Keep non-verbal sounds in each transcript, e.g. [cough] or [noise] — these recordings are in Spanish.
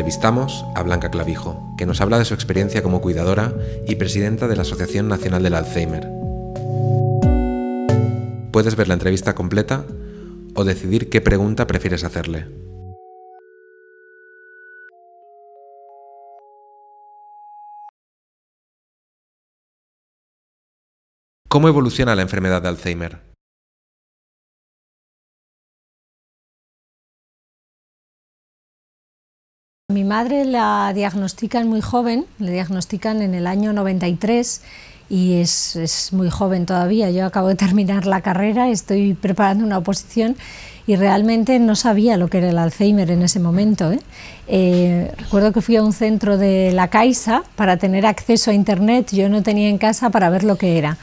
Entrevistamos a Blanca Clavijo, que nos habla de su experiencia como cuidadora y presidenta de la Asociación Nacional del Alzheimer. Puedes ver la entrevista completa o decidir qué pregunta prefieres hacerle. ¿Cómo evoluciona la enfermedad de Alzheimer? Mi madre la diagnostican muy joven, le diagnostican en el año 93 y es, muy joven todavía. Yo acabo de terminar la carrera, estoy preparando una oposición y realmente no sabía lo que era el Alzheimer en ese momento. ¿eh? Eh, recuerdo que fui a un centro de la Caixa para tener acceso a Internet, yo no tenía en casa para ver lo que era.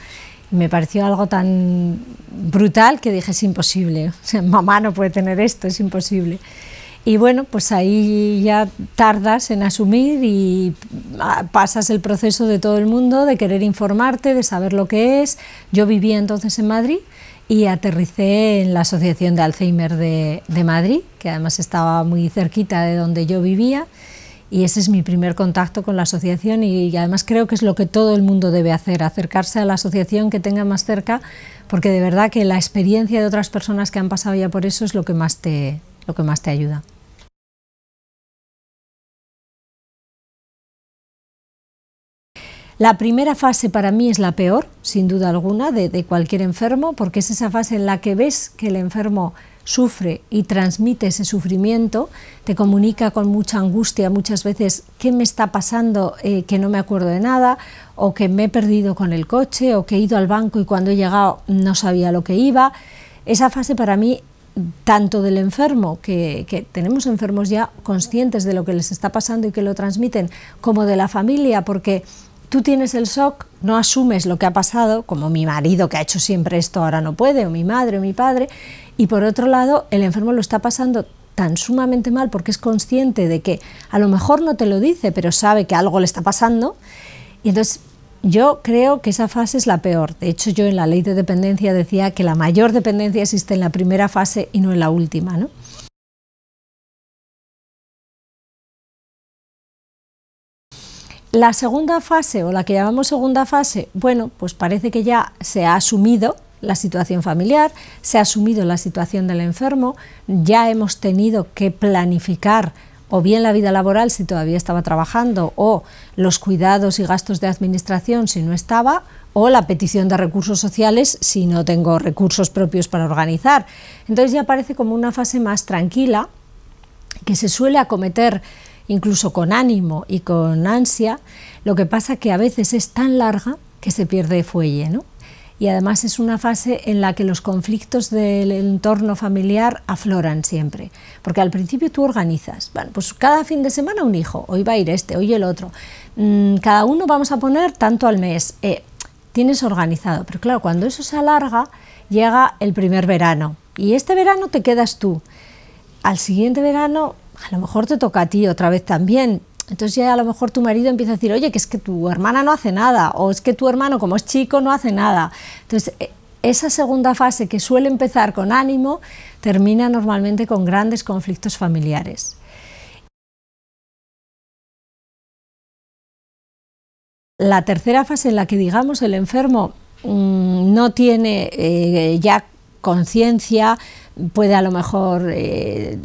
Me pareció algo tan brutal que dije, es imposible, [laughs] sea, mamá no puede tener esto, es imposible y bueno, pues ahí ya tardas en asumir y ah, pasas el proceso de todo el mundo, de querer informarte, de saber lo que es. Yo vivía entonces en Madrid y aterricé en la Asociación de Alzheimer de, Madrid, que además estaba muy cerquita de donde yo vivía. Y ese es mi primer contacto con la asociación y, además creo que es lo que todo el mundo debe hacer, acercarse a la asociación que tenga más cerca, porque de verdad que la experiencia de otras personas que han pasado ya por eso es lo que más te, lo que más te ayuda. La primera fase para mí es la peor, sin duda alguna, de, cualquier enfermo, porque es esa fase en la que ves que el enfermo sufre y transmite ese sufrimiento, te comunica con mucha angustia muchas veces qué me está pasando, eh, que no me acuerdo de nada, o que me he perdido con el coche, o que he ido al banco y cuando he llegado no sabía lo que iba. Esa fase para mí, tanto del enfermo, que tenemos enfermos ya conscientes de lo que les está pasando y que lo transmiten, como de la familia, porque tú tienes el shock, no asumes lo que ha pasado, como mi marido que ha hecho siempre esto ahora no puede, o mi madre o mi padre, y por otro lado el enfermo lo está pasando tan sumamente mal porque es consciente de que a lo mejor no te lo dice, pero sabe que algo le está pasando, y entonces yo creo que esa fase es la peor. De hecho, yo en la ley de dependencia decía que la mayor dependencia existe en la primera fase y no en la última, ¿no? La segunda fase, o la que llamamos segunda fase, bueno, pues parece que ya se ha asumido la situación familiar, se ha asumido la situación del enfermo, ya hemos tenido que planificar o bien la vida laboral si todavía estaba trabajando, o los cuidados y gastos de administración si no estaba, o la petición de recursos sociales si no tengo recursos propios para organizar. Entonces ya parece como una fase más tranquila que se suele acometer incluso con ánimo y con ansia, lo que pasa que a veces es tan larga que se pierde fuelle, ¿no? Y además es una fase en la que los conflictos del entorno familiar afloran siempre, porque al principio tú organizas, bueno, pues cada fin de semana un hijo, hoy va a ir este, hoy el otro, mm, cada uno vamos a poner tanto al mes, eh, tienes organizado, pero claro, cuando eso se alarga, llega el primer verano, y este verano te quedas tú, al siguiente verano a lo mejor te toca a ti otra vez también. Entonces ya a lo mejor tu marido empieza a decir, oye, que es que tu hermana no hace nada, o es que tu hermano como es chico no hace nada. Entonces e, esa segunda fase que suele empezar con ánimo termina normalmente con grandes conflictos familiares. La tercera fase en la que digamos el enfermo mm, no tiene eh, ya conciencia, puede a lo mejor, eh,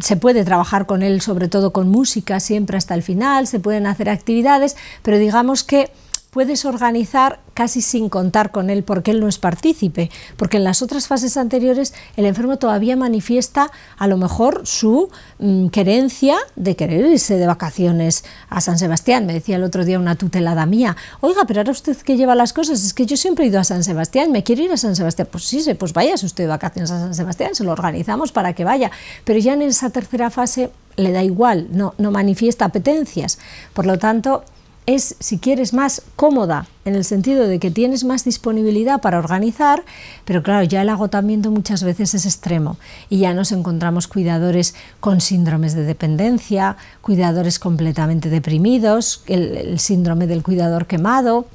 se puede trabajar con él sobre todo con música siempre hasta el final, se pueden hacer actividades, pero digamos que puedes organizar casi sin contar con él porque él no es partícipe, porque en las otras fases anteriores el enfermo todavía manifiesta a lo mejor su mm, querencia de querer irse de vacaciones a San Sebastián. Me decía el otro día una tutelada mía, oiga, pero ahora usted que lleva las cosas, es que yo siempre he ido a San Sebastián, me quiero ir a San Sebastián. Pues sí, pues vaya usted de vacaciones a San Sebastián, se lo organizamos para que vaya. Pero ya en esa tercera fase le da igual, no, no manifiesta apetencias. Por lo tanto, es, si quieres, más cómoda, en el sentido de que tienes más disponibilidad para organizar, pero claro, ya el agotamiento muchas veces es extremo y ya nos encontramos cuidadores con síndromes de dependencia, cuidadores completamente deprimidos, el, síndrome del cuidador quemado.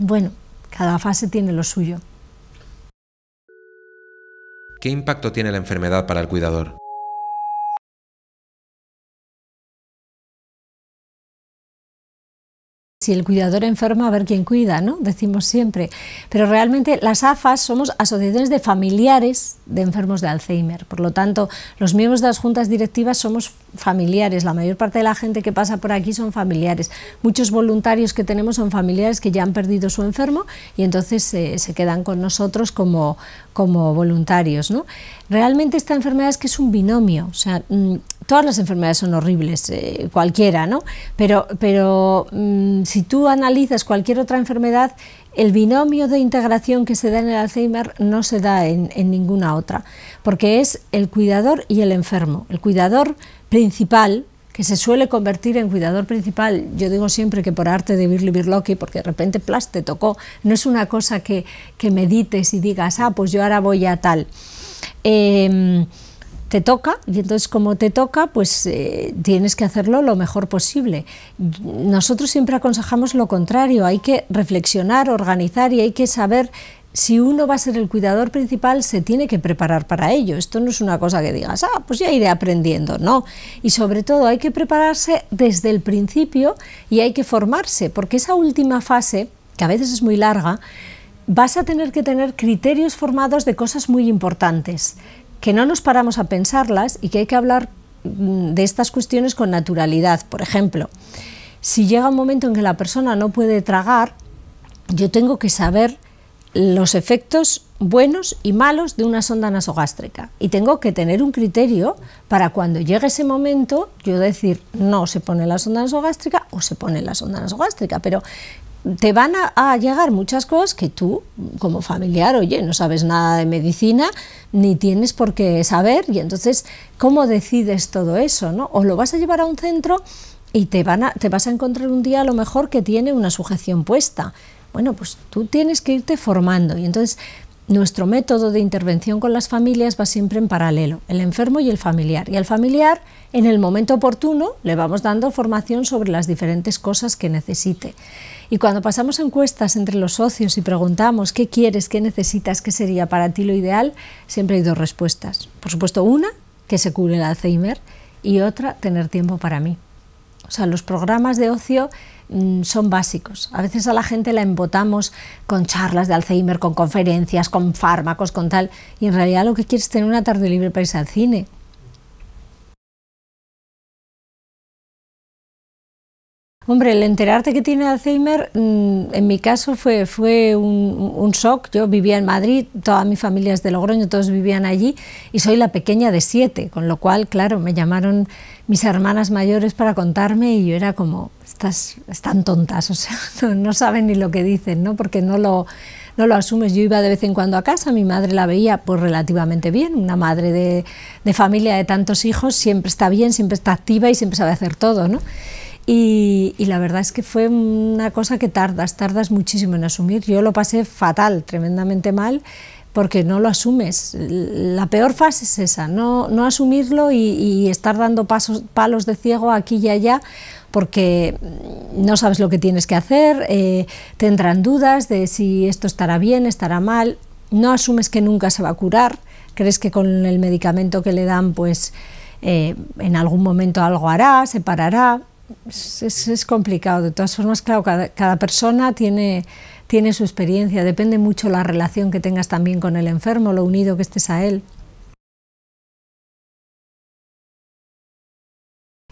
Bueno, cada fase tiene lo suyo. ¿Qué impacto tiene la enfermedad para el cuidador? si el cuidador enferma, a ver quién cuida, ¿no? Decimos siempre. Pero realmente las AFAS somos asociaciones de familiares de enfermos de Alzheimer. Por lo tanto, los miembros de las juntas directivas somos familiares. La mayor parte de la gente que pasa por aquí son familiares. Muchos voluntarios que tenemos son familiares que ya han perdido su enfermo y entonces eh, se quedan con nosotros como, como voluntarios, ¿no? Realmente esta enfermedad es que es un binomio. O sea, mm, todas las enfermedades son horribles, eh, cualquiera, ¿no? Pero, pero mm, si tú analizas cualquier otra enfermedad, el binomio de integración que se da en el Alzheimer no se da en, ninguna otra, porque es el cuidador y el enfermo. El cuidador principal, que se suele convertir en cuidador principal. Yo digo siempre que por arte de Birli que porque de repente plas te tocó, no es una cosa que, que medites y digas, ah, pues yo ahora voy a tal. Em, te toca y entonces como te toca, pues eh, tienes que hacerlo lo mejor posible. Nosotros siempre aconsejamos lo contrario, hay que reflexionar, organizar y hay que saber si uno va a ser el cuidador principal, se tiene que preparar para ello. Esto no es una cosa que digas, ah, pues ya iré aprendiendo, no. Y sobre todo hay que prepararse desde el principio y hay que formarse, porque esa última fase, que a veces es muy larga, vas a tener que tener criterios formados de cosas muy importantes que no nos paramos a pensarlas y que hay que hablar mm, de estas cuestiones con naturalidad. Por ejemplo, si llega un momento en que la persona no puede tragar, yo tengo que saber los efectos buenos y malos de una sonda nasogástrica y tengo que tener un criterio para cuando llegue ese momento yo decir no se pone la sonda nasogástrica o se pone la sonda nasogástrica, pero te van a, llegar muchas cosas que tú, como familiar, oye, no sabes nada de medicina, ni tienes por qué saber, y entonces, ¿cómo decides todo eso? ¿no? O lo vas a llevar a un centro y te, van a, te vas a encontrar un día a lo mejor que tiene una sujeción puesta. Bueno, pues tú tienes que irte formando y entonces nuestro método de intervención con las familias va siempre en paralelo, el enfermo y el familiar. Y al familiar, en el momento oportuno, le vamos dando formación sobre las diferentes cosas que necesite. Y cuando pasamos encuestas entre los socios y preguntamos qué quieres, qué necesitas, qué sería para ti lo ideal, siempre hay dos respuestas. Por supuesto, una, que se cure el Alzheimer, y otra, tener tiempo para mí. O sea, los programas de ocio Mm, son básicos. A veces a la gente la embotamos con charlas de Alzheimer, con conferencias, con fármacos, con tal, y en realidad lo que quieres es tener una tarde libre para irse al cine. Hombre, el enterarte que tiene Alzheimer, mm, en mi caso fue, fue un, shock. Yo vivía en Madrid, toda mi familia es de Logroño, todos vivían allí y soy la pequeña de siete, con lo cual, claro, me llamaron mis hermanas mayores para contarme y yo era como, estás, están tontas, [laughs] o sea, no, saben ni lo que dicen, ¿no? Porque no lo, no lo asumes. Yo iba de vez en cuando a casa, mi madre la veía pues relativamente bien, una madre de, de familia de tantos hijos, siempre está bien, siempre está activa y siempre sabe hacer todo, ¿no? Y, la verdad es que fue una cosa que tardas, tardas muchísimo en asumir. Yo lo pasé fatal, tremendamente mal, porque no lo asumes. La peor fase es esa, no, asumirlo y, estar dando pasos, palos de ciego aquí y allá, porque no sabes lo que tienes que hacer, eh, tendrán dudas de si esto estará bien, estará mal, no asumes que nunca se va a curar, crees que con el medicamento que le dan, pues eh, en algún momento algo hará, se parará es, complicado. De todas formas, claro, cada, persona tiene, tiene su experiencia. Depende mucho la relación que tengas también con el enfermo, lo unido que estés a él.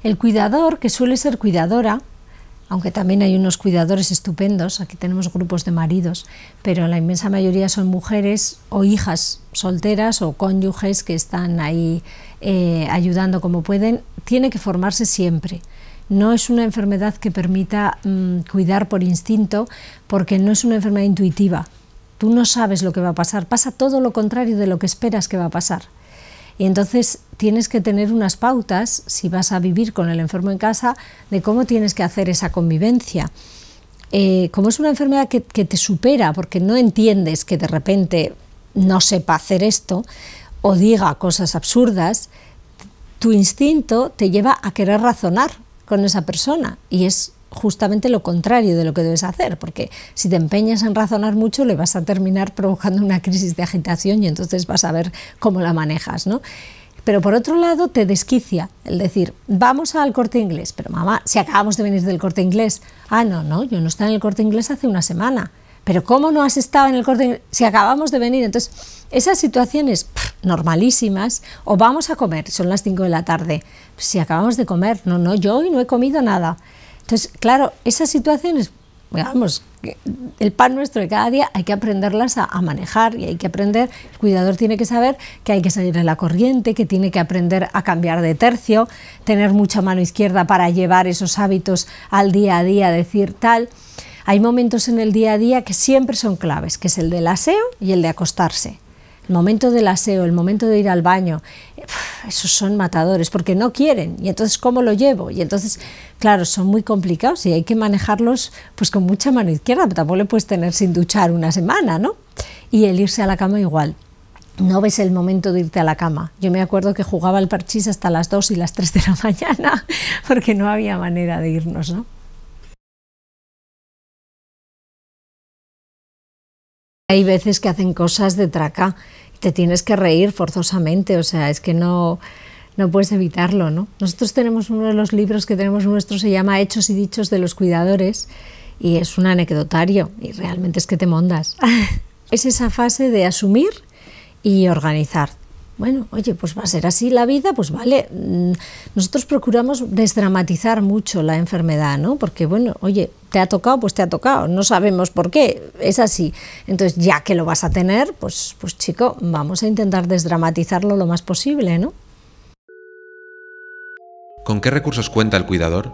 El cuidador, que suele ser cuidadora, aunque también hay unos cuidadores estupendos, aquí tenemos grupos de maridos, pero la inmensa mayoría son mujeres o hijas solteras o cónyuges que están ahí eh, ayudando como pueden, tiene que formarse siempre no es una enfermedad que permita mm, cuidar por instinto, porque no es una enfermedad intuitiva. Tú no sabes lo que va a pasar, pasa todo lo contrario de lo que esperas que va a pasar. Y entonces tienes que tener unas pautas, si vas a vivir con el enfermo en casa, de cómo tienes que hacer esa convivencia. Eh, como es una enfermedad que te supera, porque no entiendes que de repente no sepa hacer esto o diga cosas absurdas, tu instinto te lleva a querer razonar con esa persona y es justamente lo contrario de lo que debes hacer, porque si te empeñas en razonar mucho le vas a terminar provocando una crisis de agitación y entonces vas a ver cómo la manejas, ¿no? Pero por otro lado te desquicia el decir, vamos al corte inglés, pero mamá, si acabamos de venir del corte inglés, ah, no, no, yo no estaba en el corte inglés hace una semana, pero ¿cómo no has estado en el corte? Si acabamos de venir, entonces esas situaciones normalísimas, o vamos a comer, son las 5 de la tarde, si acabamos de comer, no, no, yo hoy no he comido nada. Entonces, claro, esas situaciones, digamos, el pan nuestro de cada día hay que aprenderlas a, manejar y hay que aprender, el cuidador tiene que saber que hay que salir de la corriente, que tiene que aprender a cambiar de tercio, tener mucha mano izquierda para llevar esos hábitos al día a día, decir tal. Hay momentos en el día a día que siempre son claves, que es el del aseo y el de acostarse. El momento del aseo, el momento de ir al baño, esos son matadores porque no quieren. Y entonces, ¿cómo lo llevo? Y entonces, claro, son muy complicados y hay que manejarlos pues con mucha mano izquierda. Tampoco le puedes tener sin duchar una semana, ¿no? Y el irse a la cama igual no ves el momento de irte a la cama. Yo me acuerdo que jugaba al parchís hasta las 2 y las 3 de la [laughs] mañana porque no había manera de irnos, ¿no? Hay veces que hacen cosas de traca y te tienes que reír forzosamente, o sea, es que no, no puedes evitarlo, ¿no? Nosotros tenemos uno de los libros que tenemos nuestro, se llama Hechos y Dichos de los Cuidadores y es un anecdotario y realmente es que te mondas. [laughs] es esa fase de asumir y organizar. Bueno, oye, pues va a ser así la vida, pues vale. Mm, nosotros procuramos desdramatizar mucho la enfermedad, ¿no? Porque, bueno, oye, te ha tocado, pues te ha tocado, no sabemos por qué, es así. Entonces, ya que lo vas a tener, pues, pues chico, vamos a intentar desdramatizarlo lo más posible, ¿no? ¿Con qué recursos cuenta el cuidador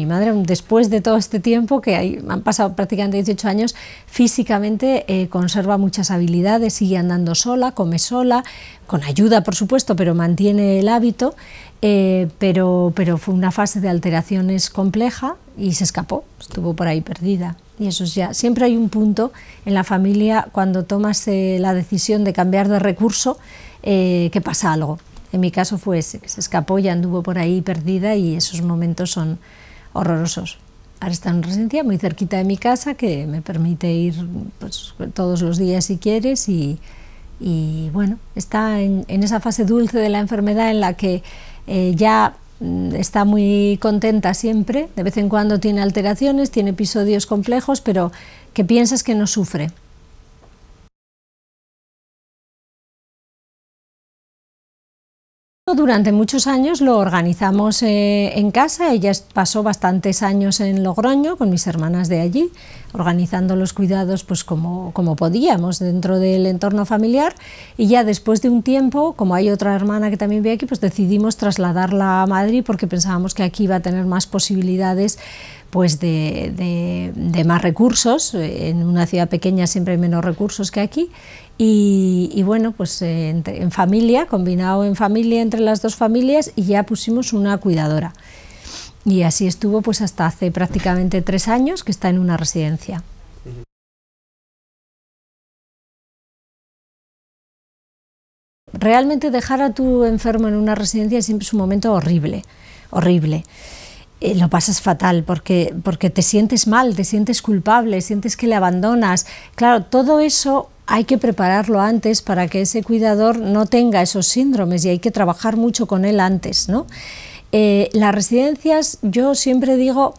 Mi madre, después de todo este tiempo, que han pasado prácticamente 18 años, físicamente eh, conserva muchas habilidades, sigue andando sola, come sola, con ayuda, por supuesto, pero mantiene el hábito, eh, pero, pero fue una fase de alteraciones compleja y se escapó, estuvo por ahí perdida. Y eso es ya, siempre hay un punto en la familia cuando tomas eh, la decisión de cambiar de recurso que pasa algo. En mi caso fue ese, se escapó y anduvo por ahí perdida y esos momentos son horrorosos. Ahora está en residencia muy cerquita de mi casa que me permite ir pues, todos los días si quieres y, bueno, está en, esa fase dulce de la enfermedad en la que eh, ya mm, está muy contenta siempre, de vez en cuando tiene alteraciones, tiene episodios complejos, pero que piensas que no sufre. Durante muchos años lo organizamos eh, en casa, ella pasó bastantes años en Logroño con mis hermanas de allí organizando los cuidados pues como, como podíamos dentro del entorno familiar y ya después de un tiempo, como hay otra hermana que también ve aquí, pues decidimos trasladarla a Madrid porque pensábamos que aquí iba a tener más posibilidades pues de, más recursos, en una ciudad pequeña siempre hay menos recursos que aquí y, bueno, pues eh, en familia, combinado en familia entre las dos familias y ya pusimos una cuidadora. Y así estuvo pues hasta hace prácticamente tres años que está en una residencia. Realmente dejar a tu enfermo en una residencia siempre es un momento horrible, horrible. Eh, lo pasas fatal porque, porque te sientes mal, te sientes culpable, sientes que le abandonas. Claro, todo eso hay que prepararlo antes para que ese cuidador no tenga esos síndromes y hay que trabajar mucho con él antes, ¿no? Eh, las residencias, yo siempre digo,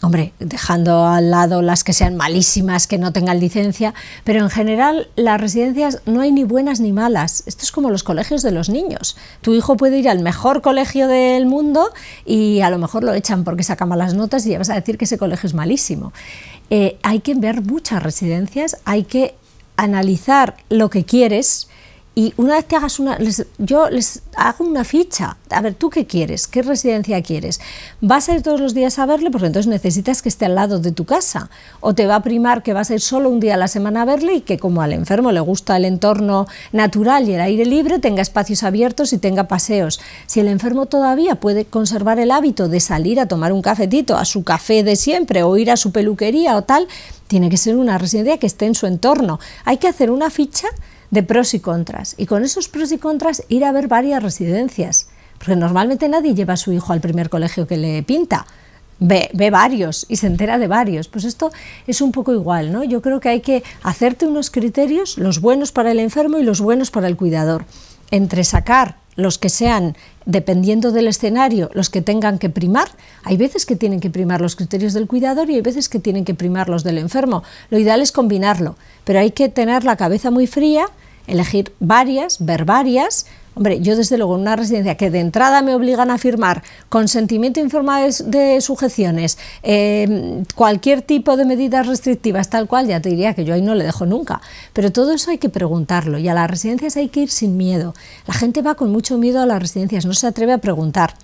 hombre, dejando al lado las que sean malísimas, que no tengan licencia, pero en general las residencias no hay ni buenas ni malas. Esto es como los colegios de los niños. Tu hijo puede ir al mejor colegio del mundo y a lo mejor lo echan porque saca malas notas y vas a decir que ese colegio es malísimo. Eh, hay que ver muchas residencias, hay que analizar lo que quieres, y una vez que hagas una, yo les hago una ficha, a ver, ¿tú qué quieres? ¿Qué residencia quieres? ¿Vas a ir todos los días a verle? Porque entonces necesitas que esté al lado de tu casa. ¿O te va a primar que vas a ir solo un día a la semana a verle y que como al enfermo le gusta el entorno natural y el aire libre, tenga espacios abiertos y tenga paseos? Si el enfermo todavía puede conservar el hábito de salir a tomar un cafetito, a su café de siempre, o ir a su peluquería o tal, tiene que ser una residencia que esté en su entorno. Hay que hacer una ficha de pros y contras. Y con esos pros y contras ir a ver varias residencias, porque normalmente nadie lleva a su hijo al primer colegio que le pinta. Ve, varios y se entera de varios. Pues esto es un poco igual, ¿no? Yo creo que hay que hacerte unos criterios, los buenos para el enfermo y los buenos para el cuidador. Entre sacar los que sean, dependiendo del escenario, los que tengan que primar, hay veces que tienen que primar los criterios del cuidador y hay veces que tienen que primar los del enfermo. Lo ideal es combinarlo, pero hay que tener la cabeza muy fría elegir varias, ver varias. Hombre, yo desde luego en una residencia que de entrada me obligan a firmar consentimiento informado de sujeciones, em, cualquier tipo de medidas restrictivas, tal cual, ya te diría que yo ahí no le dejo nunca. Pero todo eso hay que preguntarlo y a las residencias hay que ir sin miedo. La gente va con mucho miedo a las residencias, no se atreve a preguntar.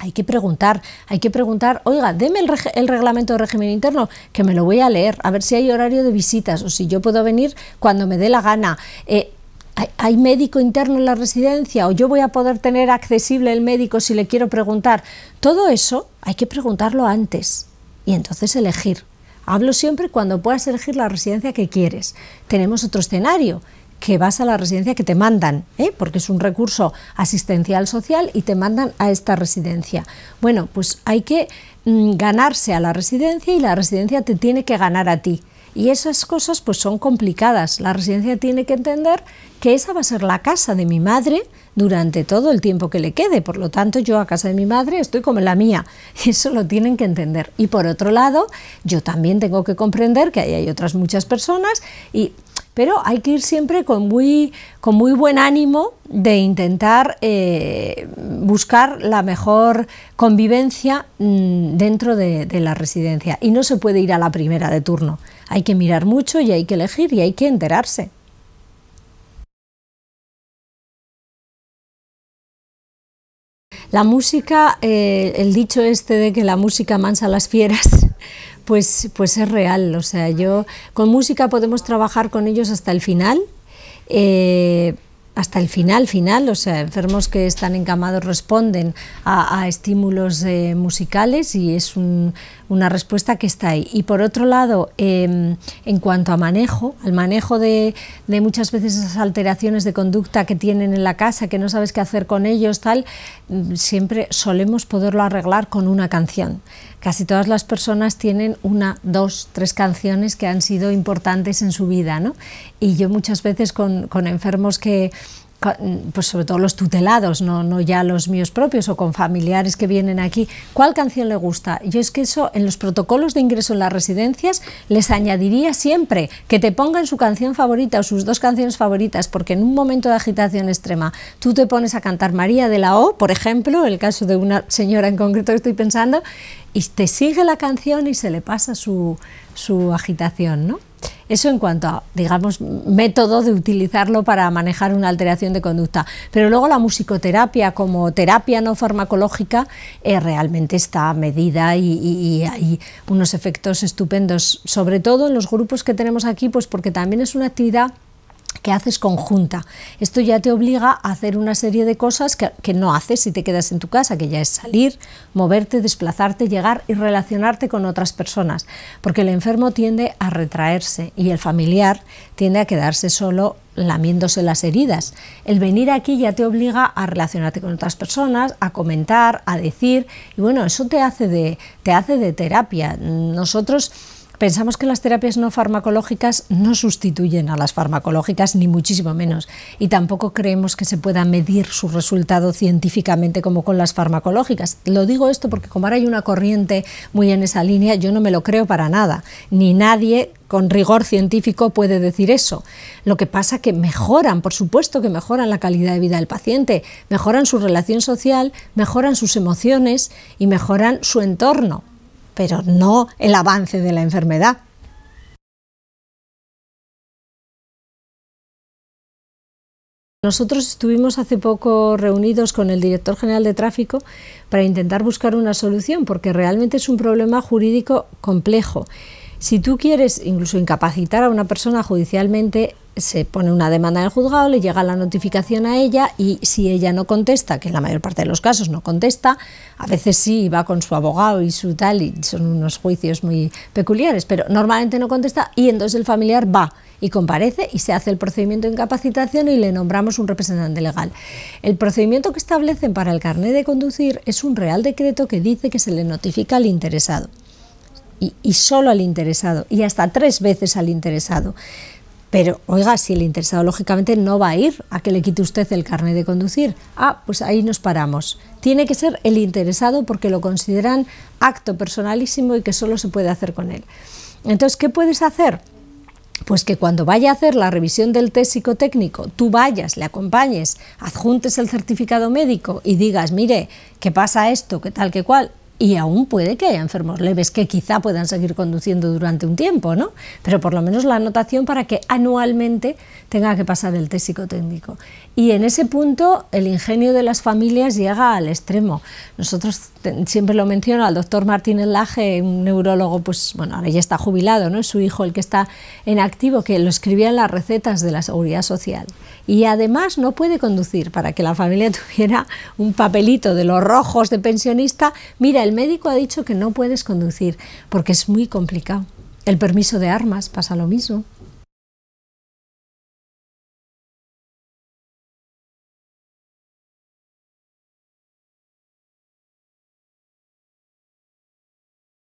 Hay que preguntar, hay que preguntar, oiga, deme el, reglamento de régimen interno, que me lo voy a leer, a ver si hay horario de visitas o si yo puedo venir cuando me dé la gana. Eh, ¿Hay médico interno en la residencia? ¿O yo voy a poder tener accesible el médico si le quiero preguntar? Todo eso hay que preguntarlo antes y entonces elegir. Hablo siempre cuando puedas elegir la residencia que quieres. Tenemos otro escenario, que vas a la residencia que te mandan, ¿eh? porque es un recurso asistencial social y te mandan a esta residencia. Bueno, pues hay que mm, ganarse a la residencia y la residencia te tiene que ganar a ti. Y esas cosas pues son complicadas. La residencia tiene que entender que esa va a ser la casa de mi madre durante todo el tiempo que le quede. Por lo tanto, yo a casa de mi madre estoy como en la mía. [laughs] Y eso lo tienen que entender. Y por otro lado, yo también tengo que comprender que ahí hay otras muchas personas y pero hay que ir siempre con muy, buen ánimo de intentar eh, buscar la mejor convivencia mm, dentro de, la residencia. Y no se puede ir a la primera de turno. Hay que mirar mucho y hay que elegir y hay que enterarse. La música, eh, el dicho este de que la música mansa las fieras, pues, pues es real. O sea, yo con música podemos trabajar con ellos hasta el final. Eh, hasta el final, final, o sea, enfermos que están encamados responden a, estímulos eh, musicales y es un, una respuesta que está ahí. Y por otro lado, em, en cuanto a manejo, al manejo de, muchas veces esas alteraciones de conducta que tienen en la casa, que no sabes qué hacer con ellos, tal, mm, siempre solemos poderlo arreglar con una canción. Casi todas las personas tienen una, dos, tres canciones que han sido importantes en su vida, ¿no? Y yo muchas veces con enfermos que pues sobre todo los tutelados, no, ya los míos propios o con familiares que vienen aquí, ¿cuál canción le gusta? Yo es que eso en los protocolos de ingreso en las residencias les añadiría siempre que te pongan su canción favorita o sus dos canciones favoritas, porque en un momento de agitación extrema tú te pones a cantar María de la O, por ejemplo, el caso de una señora en concreto que estoy pensando, y te sigue la canción y se le pasa su, su agitación, ¿no? Eso en cuanto a, digamos, método de utilizarlo para manejar una alteración de conducta. Pero luego la musicoterapia como terapia no farmacológica es eh, realmente está medida y, y, hay unos efectos estupendos, sobre todo en los grupos que tenemos aquí, pues porque también es una actividad que haces conjunta. Esto ya te obliga a hacer una serie de cosas que, no haces si te quedas en tu casa, que ya es salir, moverte, desplazarte, llegar y relacionarte con otras personas, porque el enfermo tiende a retraerse y el familiar tiende a quedarse solo lamiéndose las heridas. El venir aquí ya te obliga a relacionarte con otras personas, a comentar, a decir, y bueno, eso te hace de, te hace de terapia. Nosotros Pensamos que las terapias no farmacológicas no sustituyen a las farmacológicas, ni muchísimo menos, y tampoco creemos que se pueda medir su resultado científicamente como con las farmacológicas. Lo digo esto porque como ahora hay una corriente muy en esa línea, yo no me lo creo para nada, ni nadie con rigor científico puede decir eso. Lo que pasa es que mejoran, por supuesto que mejoran la calidad de vida del paciente, mejoran su relación social, mejoran sus emociones y mejoran su entorno pero no el avance de la enfermedad. Nosotros estuvimos hace poco reunidos con el director general de tráfico para intentar buscar una solución, porque realmente es un problema jurídico complejo. Si tú quieres incluso incapacitar a una persona judicialmente, se pone una demanda en el juzgado, le llega la notificación a ella y si ella no contesta, que en la mayor parte de los casos no contesta, a veces sí va con su abogado y su tal, y son unos juicios muy peculiares, pero normalmente no contesta y entonces el familiar va y comparece y se hace el procedimiento de incapacitación y le nombramos un representante legal. El procedimiento que establecen para el carnet de conducir es un real decreto que dice que se le notifica al interesado y, y solo al interesado y hasta tres veces al interesado pero, oiga, si el interesado lógicamente no va a ir a que le quite usted el carnet de conducir. Ah, pues ahí nos paramos. Tiene que ser el interesado porque lo consideran acto personalísimo y que solo se puede hacer con él. Entonces, ¿qué puedes hacer? Pues que cuando vaya a hacer la revisión del test psicotécnico, tú vayas, le acompañes, adjuntes el certificado médico y digas, mire, ¿qué pasa esto, ¿Qué tal, ¿Qué cual, y aún puede que haya enfermos leves que quizá puedan seguir conduciendo durante un tiempo, ¿no? Pero por lo menos la anotación para que anualmente tenga que pasar el test psicotécnico. Y en ese punto el ingenio de las familias llega al extremo. Nosotros siempre lo menciono al doctor Martínez Laje, un neurólogo, pues bueno, ahora ya está jubilado, ¿no? Es su hijo el que está en activo, que lo escribía en las recetas de la Seguridad Social y además no puede conducir para que la familia [laughs] tuviera un papelito de los rojos de pensionista. Mira, el médico ha dicho que no puedes conducir porque es muy complicado. El permiso de armas pasa lo mismo.